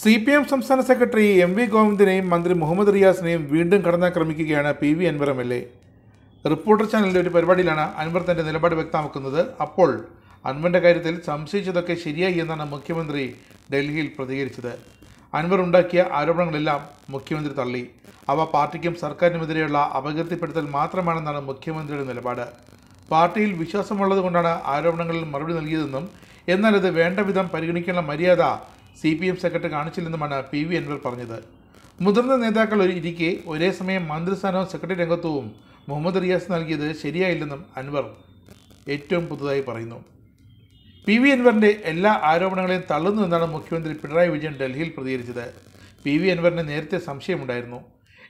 C P M സംസ്ഥാന secretary M V ഗോവിന്ദനെയും മന്ത്രി മുഹമ്മദ് റിയാസിനെയും വീണ്ടും കടന്നാക്രമിക്കുകയാണ് P V Anvar M L A Reporter ചാനലിൻ്റെ ഒരു പരിപാടിയിലാണ് അൻവർ തൻ്റെ നിലപാട് വ്യക്തമാക്കുന്നത് അപ്പോൾ അൻവറിൻ്റെ കാര്യത്തിൽ സംശയിച്ചതൊക്കെ ശരിയായി എന്നാണ് മുഖ്യമന്ത്രി ഡൽഹിയിൽ പ്രതികരിച്ചത് അൻവർ ഉണ്ടാക്കിയ ആരോപണങ്ങളെല്ലാം മുഖ്യമന്ത്രി തള്ളി അവ പാർട്ടിക്കും സർക്കാരിനുമെതിരെയുള്ള അപകീർത്തിപ്പെടുത്തൽ മാത്രമാണെന്നാണ് മുഖ്യമന്ത്രിയുടെ നിലപാട് പാർട്ടിയിൽ വിശ്വാസമുള്ളതുകൊണ്ടാണ് ആരോപണങ്ങളിൽ മറുപടി നൽകിയതെന്നും എന്നാൽ അത് വേണ്ട വിധം പരിഗണിക്കേണ്ട മര്യാദ സി പി എം സെക്രട്ടറി കാണിച്ചില്ലെന്നുമാണ് പി വി അൻവർ പറഞ്ഞത് മുതിർന്ന നേതാക്കൾ ഇരിക്കെ ഒരേ സമയം മന്ത്രിസ്ഥാനവും സെക്രട്ടറി രംഗത്വവും മുഹമ്മദ് റിയാസ് നൽകിയത് ശരിയായില്ലെന്നും അൻവർ ഏറ്റവും പുതുതായി പറയുന്നു പി വി അൻവറിൻ്റെ എല്ലാ ആരോപണങ്ങളെയും തള്ളുന്നു എന്നാണ് മുഖ്യമന്ത്രി പിണറായി വിജയൻ ഡൽഹിയിൽ പ്രതികരിച്ചത് പി വി അൻവറിന് നേരത്തെ സംശയമുണ്ടായിരുന്നു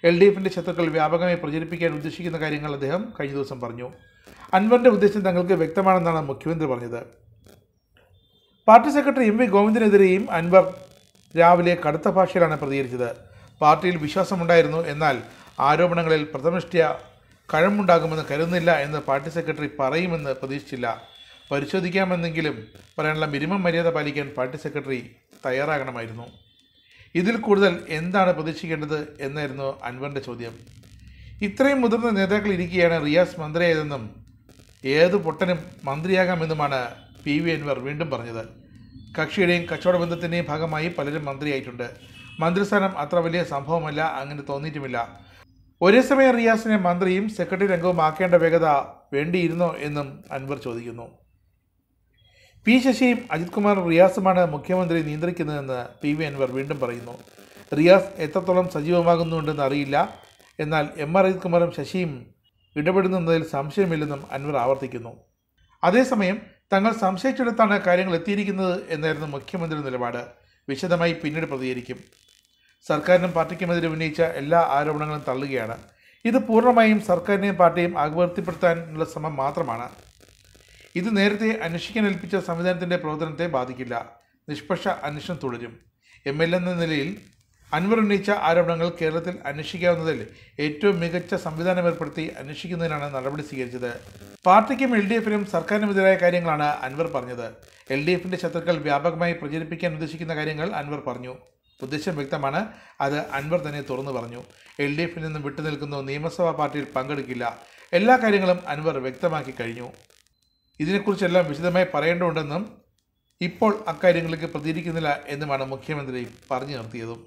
എൽ ഡി എഫിൻ്റെ ശത്രുക്കൾ വ്യാപകമായി പ്രചരിപ്പിക്കാൻ ഉദ്ദേശിക്കുന്ന കാര്യങ്ങൾ അദ്ദേഹം കഴിഞ്ഞ ദിവസം പറഞ്ഞു അൻവറിൻ്റെ ഉദ്ദേശം തങ്ങൾക്ക് വ്യക്തമാണെന്നാണ് മുഖ്യമന്ത്രി പറഞ്ഞത് പാർട്ടി സെക്രട്ടറി എം വി ഗോവിന്ദിനെതിരെയും അൻവർ രാവിലെ കടുത്ത ഭാഷയിലാണ് പ്രതികരിച്ചത് പാർട്ടിയിൽ വിശ്വാസമുണ്ടായിരുന്നു എന്നാൽ ആരോപണങ്ങളിൽ പ്രഥമനിഷ്ഠ്യ കഴമുണ്ടാകുമെന്ന് കരുതുന്നില്ല എന്ന് പാർട്ടി സെക്രട്ടറി പറയുമെന്ന് പ്രതീക്ഷിച്ചില്ല പരിശോധിക്കാമെന്നെങ്കിലും പറയാനുള്ള മിനിമം മര്യാദ പാലിക്കാൻ പാർട്ടി സെക്രട്ടറി തയ്യാറാകണമായിരുന്നു ഇതിൽ കൂടുതൽ എന്താണ് പ്രതീക്ഷിക്കേണ്ടത് എന്നായിരുന്നു അൻവറിൻ്റെ ചോദ്യം ഇത്രയും മുതിർന്ന നേതാക്കൾ ഇരിക്കുകയാണ് റിയാസ് മന്ത്രിയായതെന്നും ഏത് പൊട്ടനും മന്ത്രിയാകാമെന്നുമാണ് പി വി അൻവർ വീണ്ടും പറഞ്ഞത് കക്ഷിയുടെയും കച്ചവട ബന്ധത്തിൻ്റെയും ഭാഗമായി പലരും മന്ത്രിയായിട്ടുണ്ട് മന്ത്രിസ്ഥാനം അത്ര വലിയ സംഭവമല്ല അങ്ങനെ തോന്നിയിട്ടുമില്ല ഒരേ സമയം റിയാസിനെ മന്ത്രിയും സെക്രട്ടറി ആക്കേണ്ട വേഗത വേണ്ടിയിരുന്നോ എന്നും അൻവർ ചോദിക്കുന്നു പി ശശിയും അജിത് കുമാറും റിയാസുമാണ് മുഖ്യമന്ത്രി നിയന്ത്രിക്കുന്നതെന്ന് പി വി അൻവർ വീണ്ടും പറയുന്നു റിയാസ് എത്രത്തോളം സജീവമാകുന്നുണ്ടെന്ന് അറിയില്ല എന്നാൽ എം ആർ അജിത് കുമാറും ശശിയും ഇടപെടുന്നതിൽ സംശയമില്ലെന്നും അൻവർ ആവർത്തിക്കുന്നു അതേസമയം തങ്ങൾ സംശയിച്ചെടുത്താണ് കാര്യങ്ങൾ എത്തിയിരിക്കുന്നത് എന്നായിരുന്നു മുഖ്യമന്ത്രിയുടെ നിലപാട് വിശദമായി പിന്നീട് പ്രതികരിക്കും സർക്കാരിനും പാർട്ടിക്കുമെതിരെ ഉന്നയിച്ച എല്ലാ ആരോപണങ്ങളും തള്ളുകയാണ് ഇത് പൂർണ്ണമായും സർക്കാരിനെയും പാർട്ടിയും അകവർത്തിപ്പെടുത്താനുള്ള ശ്രമം മാത്രമാണ് ഇത് നേരത്തെ അന്വേഷിക്കാൻ ഏൽപ്പിച്ച സംവിധാനത്തിൻ്റെ പ്രവർത്തനത്തെ ബാധിക്കില്ല നിഷ്പക്ഷ അന്വേഷണം തുടരും എം എൽ എന്ന നിലയിൽ അൻവർ ഉന്നയിച്ച ആരോപണങ്ങൾ കേരളത്തിൽ അന്വേഷിക്കാവുന്നതിൽ ഏറ്റവും മികച്ച സംവിധാനം ഏർപ്പെടുത്തി അന്വേഷിക്കുന്നതിനാണ് നടപടി സ്വീകരിച്ചത് പാർട്ടിക്കും എൽ ഡി എഫിനും സർക്കാരിനുമെതിരായ കാര്യങ്ങളാണ് അൻവർ പറഞ്ഞത് എൽ ഡി എഫിൻ്റെ ശത്രുക്കൾ വ്യാപകമായി പ്രചരിപ്പിക്കാൻ ഉദ്ദേശിക്കുന്ന കാര്യങ്ങൾ അൻവർ പറഞ്ഞു ഉദ്ദേശം വ്യക്തമാണ് അത് അൻവർ തന്നെ തുറന്നു പറഞ്ഞു എൽ ഡി എഫിൽ നിന്നും വിട്ടുനിൽക്കുന്നു നിയമസഭാ പാർട്ടിയിൽ പങ്കെടുക്കില്ല എല്ലാ കാര്യങ്ങളും അൻവർ വ്യക്തമാക്കി കഴിഞ്ഞു ഇതിനെക്കുറിച്ചെല്ലാം വിശദമായി പറയേണ്ടതുണ്ടെന്നും ഇപ്പോൾ അക്കാര്യങ്ങളിലേക്ക് പ്രതികരിക്കുന്നില്ല എന്നുമാണ് മുഖ്യമന്ത്രി പറഞ്ഞു നിർത്തിയതും